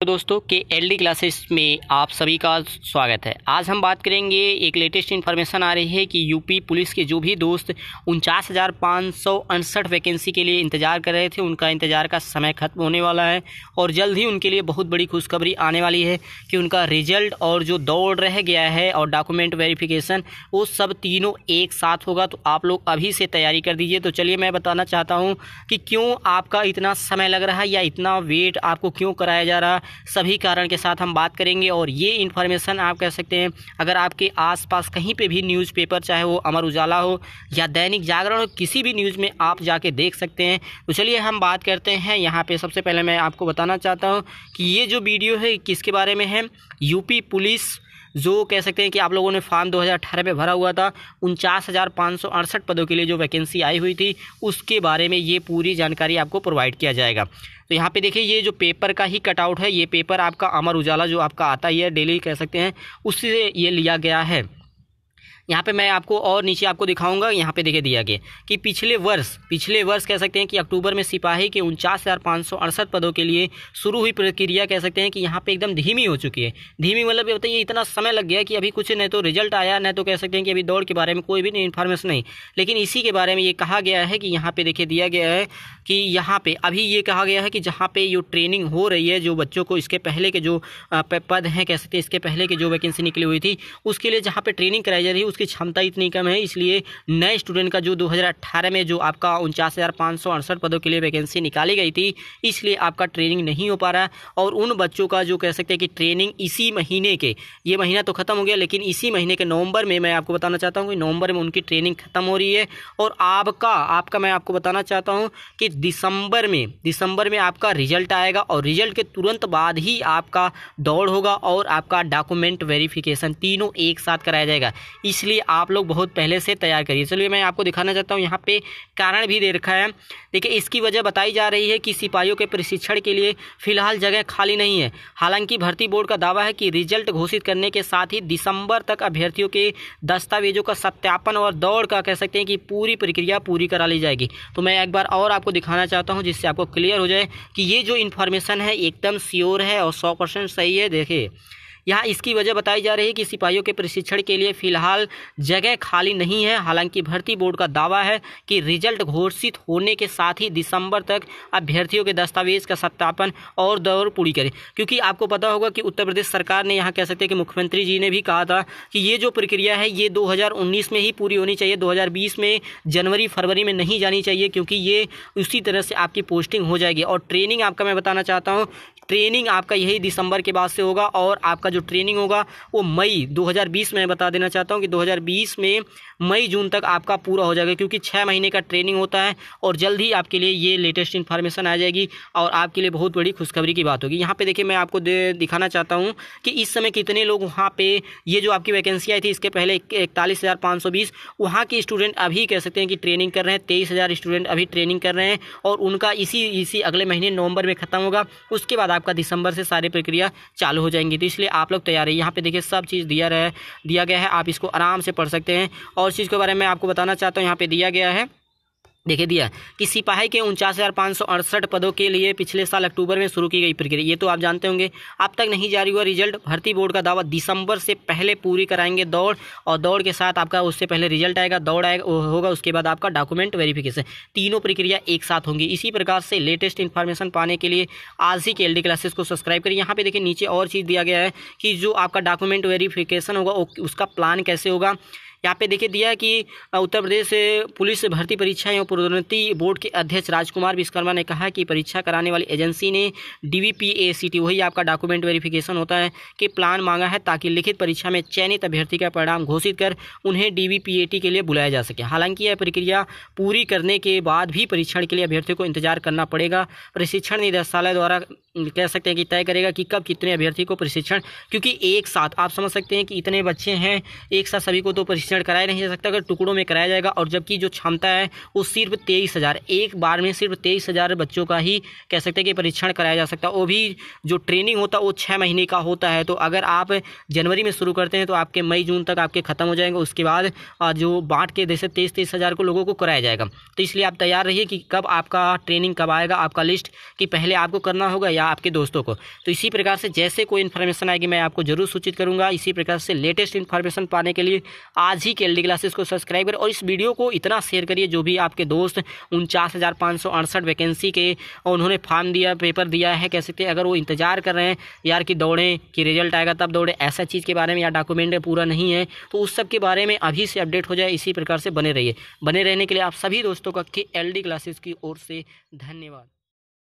तो दोस्तों के एल डी क्लासेस में आप सभी का स्वागत है आज हम बात करेंगे एक लेटेस्ट इन्फॉर्मेशन आ रही है कि यूपी पुलिस के जो भी दोस्त उनचास हज़ार पाँच सौ अड़सठ वैकेंसी के लिए इंतजार कर रहे थे उनका इंतजार का समय खत्म होने वाला है और जल्द ही उनके लिए बहुत बड़ी खुशखबरी आने वाली है कि उनका रिजल्ट और जो दौड़ रह गया है और डॉक्यूमेंट वेरिफिकेशन वो सब तीनों एक साथ होगा तो आप लोग अभी से तैयारी कर दीजिए तो चलिए मैं बताना चाहता हूँ कि क्यों आपका इतना समय लग रहा है या इतना वेट आपको क्यों कराया जा रहा सभी कारण के साथ हम बात करेंगे और ये इन्फॉर्मेशन आप कह सकते हैं अगर आपके आसपास कहीं पे भी न्यूज़पेपर चाहे वो अमर उजाला हो या दैनिक जागरण हो किसी भी न्यूज़ में आप जाके देख सकते हैं तो चलिए हम बात करते हैं यहाँ पर सबसे पहले मैं आपको बताना चाहता हूँ कि ये जो वीडियो है किसके बारे में है यूपी पुलिस जो कह सकते हैं कि आप लोगों ने फॉर्म 2018 में भरा हुआ था उनचास पदों के लिए जो वैकेंसी आई हुई थी उसके बारे में ये पूरी जानकारी आपको प्रोवाइड किया जाएगा तो यहाँ पे देखिए ये जो पेपर का ही कटआउट है ये पेपर आपका अमर उजाला जो आपका आता ही है डेली कह सकते हैं उससे ये लिया गया है यहाँ पे मैं आपको और नीचे आपको दिखाऊंगा यहाँ पे देखे दिया गया कि पिछले वर्ष पिछले वर्ष कह सकते हैं कि अक्टूबर में सिपाही के उनचास पदों के लिए शुरू हुई प्रक्रिया कह सकते हैं कि यहाँ पर एकदम धीमी हो चुकी है धीमी मतलब ये बताइए इतना समय लग गया कि अभी कुछ नहीं तो रिजल्ट आया नहीं तो कह सकते हैं कि अभी दौड़ के बारे में कोई भी इन्फॉर्मेशन नहीं लेकिन इसी के बारे में ये कहा गया है कि यहाँ पे देखे दिया गया है कि यहाँ पे अभी ये कहा गया है कि जहाँ पे जो ट्रेनिंग हो रही है जो बच्चों को इसके पहले के जो पद हैं कह सकते हैं इसके पहले के जो वैकेंसी निकली हुई थी उसके लिए जहाँ पे ट्रेनिंग कराई जा रही है उसकी क्षमता इतनी कम है इसलिए नए स्टूडेंट का जो 2018 में जो आपका उनचास पदों के लिए वैकेंसी निकाली गई थी इसलिए आपका ट्रेनिंग नहीं हो पा रहा और उन बच्चों का जो कह सकते हैं कि ट्रेनिंग इसी महीने के ये महीना तो ख़त्म हो गया लेकिन इसी महीने के नवंबर में मैं आपको बताना चाहता हूँ कि नवंबर में उनकी ट्रेनिंग ख़त्म हो रही है और आपका आपका मैं आपको बताना चाहता हूँ कि दिसंबर में दिसंबर में आपका रिजल्ट आएगा और रिजल्ट के तुरंत बाद ही आपका दौड़ होगा और आपका डॉक्यूमेंट वेरिफिकेशन तीनों एक साथ कराया जाएगा इसलिए इसलिए आप लोग बहुत पहले से तैयार करिए चलिए मैं आपको दिखाना चाहता हूँ यहाँ पे कारण भी दे रखा है देखिए इसकी वजह बताई जा रही है कि सिपाहियों के प्रशिक्षण के लिए फिलहाल जगह खाली नहीं है हालांकि भर्ती बोर्ड का दावा है कि रिजल्ट घोषित करने के साथ ही दिसंबर तक अभ्यर्थियों के दस्तावेजों का सत्यापन और दौड़ का कह सकते हैं कि पूरी प्रक्रिया पूरी करा ली जाएगी तो मैं एक बार और आपको दिखाना चाहता हूँ जिससे आपको क्लियर हो जाए कि ये जो इन्फॉर्मेशन है एकदम श्योर है और सौ परसेंट सही है देखिए यहाँ इसकी वजह बताई जा रही है कि सिपाहियों के प्रशिक्षण के लिए फिलहाल जगह खाली नहीं है हालांकि भर्ती बोर्ड का दावा है कि रिजल्ट घोषित होने के साथ ही दिसंबर तक अभ्यर्थियों के दस्तावेज का सत्यापन और दौर पूरी करे क्योंकि आपको पता होगा कि उत्तर प्रदेश सरकार ने यहाँ कह सकते हैं कि मुख्यमंत्री जी ने भी कहा था कि ये जो प्रक्रिया है ये दो में ही पूरी होनी चाहिए दो में जनवरी फरवरी में नहीं जानी चाहिए क्योंकि ये उसी तरह से आपकी पोस्टिंग हो जाएगी और ट्रेनिंग आपका मैं बताना चाहता हूँ ट्रेनिंग आपका यही दिसंबर के बाद से होगा और आपका जो ट्रेनिंग होगा वो मई 2020 में बता देना चाहता हूँ कि 2020 में मई जून तक आपका पूरा हो जाएगा क्योंकि छः महीने का ट्रेनिंग होता है और जल्द ही आपके लिए ये लेटेस्ट इन्फॉर्मेशन आ जाएगी और आपके लिए बहुत बड़ी खुशखबरी की बात होगी यहाँ पर देखिए मैं आपको दिखाना चाहता हूँ कि इस समय कितने लोग वहाँ पर ये जो आपकी वैकेंसी आई थी इसके पहले इकतालीस हज़ार पाँच सौ बीस वहाँ के स्टूडेंट अभी कह सकते हैं कि ट्रेनिंग कर रहे हैं तेईस हज़ार स्टूडेंट अभी ट्रेनिंग कर रहे हैं और उनका इसी इसी अगले महीने नवंबर में ख़त्म होगा उसके बाद आपका दिसंबर से सारी प्रक्रिया चालू हो जाएंगी तो इसलिए आप आप लोग तैयार है यहाँ पे देखिए सब चीज़ दिया रहे दिया गया है आप इसको आराम से पढ़ सकते हैं और चीज़ के बारे में आपको बताना चाहता हूँ यहाँ पर दिया गया है देखे दिया कि सिपाही के उनचास हज़ार पाँच सौ अड़सठ पदों के लिए पिछले साल अक्टूबर में शुरू की गई प्रक्रिया ये तो आप जानते होंगे अब तक नहीं जारी हुआ रिजल्ट भर्ती बोर्ड का दावा दिसंबर से पहले पूरी कराएंगे दौड़ और दौड़ के साथ आपका उससे पहले रिजल्ट आएगा दौड़ आएगा होगा उसके बाद आपका डॉक्यूमेंट वेरिफिकेशन तीनों प्रक्रिया एक साथ होंगी इसी प्रकार से लेटेस्ट इन्फॉर्मेशन पाने के लिए आज ही के एल क्लासेस को सब्सक्राइब करिए यहाँ पर देखिए नीचे और चीज़ दिया गया है कि जो आपका डॉक्यूमेंट वेरीफिकेशन होगा उसका प्लान कैसे होगा यहाँ पे देखिए दिया कि उत्तर प्रदेश पुलिस भर्ती परीक्षा एवं पदोन्नति बोर्ड के अध्यक्ष राजकुमार विश्वकर्मा ने कहा कि परीक्षा कराने वाली एजेंसी ने डी वही आपका डॉक्यूमेंट वेरिफिकेशन होता है कि प्लान मांगा है ताकि लिखित परीक्षा में चयनित अभ्यर्थी का परिणाम घोषित कर उन्हें डी के लिए बुलाया जा सके हालांकि यह प्रक्रिया पूरी करने के बाद भी परीक्षण के लिए अभ्यर्थियों को इंतजार करना पड़ेगा प्रशिक्षण निदेशालय द्वारा कह सकते हैं कि तय करेगा कि कब कितने अभ्यर्थी को प्रशिक्षण क्योंकि एक साथ आप समझ सकते हैं कि इतने बच्चे हैं एक साथ सभी को तो प्रशिक्षण परीक्षण कराया नहीं जा सकता अगर टुकड़ों में कराया जाएगा और जबकि जो क्षमता है वो सिर्फ तेईस हज़ार एक बार में सिर्फ तेईस हज़ार बच्चों का ही कह सकते हैं कि परीक्षण कराया जा सकता है वो भी जो ट्रेनिंग होता है वो छः महीने का होता है तो अगर आप जनवरी में शुरू करते हैं तो आपके मई जून तक आपके ख़त्म हो जाएंगे उसके बाद जो बांट के जैसे तेईस तेईस हज़ार को लोगों को कराया जाएगा तो इसलिए आप तैयार रहिए कि कब आपका ट्रेनिंग कब आएगा आपका लिस्ट कि पहले आपको करना होगा या आपके दोस्तों को तो इसी प्रकार से जैसे कोई इन्फॉर्मेशन आएगी मैं आपको ज़रूर सूचित करूँगा इसी प्रकार से लेटेस्ट इन्फॉर्मेशन पाने के लिए आज जी के एल क्लासेस को सब्सक्राइब करें और इस वीडियो को इतना शेयर करिए जो भी आपके दोस्त उनचास वैकेंसी के उन्होंने फॉर्म दिया पेपर दिया है कह सकते हैं अगर वो इंतजार कर रहे हैं यार कि दौड़ें कि रिजल्ट आएगा तब दौड़ें ऐसा चीज़ के बारे में या डॉक्यूमेंट पूरा नहीं है तो उस सब के बारे में अभी से अपडेट हो जाए इसी प्रकार से बने रहिए बने रहने के लिए आप सभी दोस्तों का के एल क्लासेस की ओर से धन्यवाद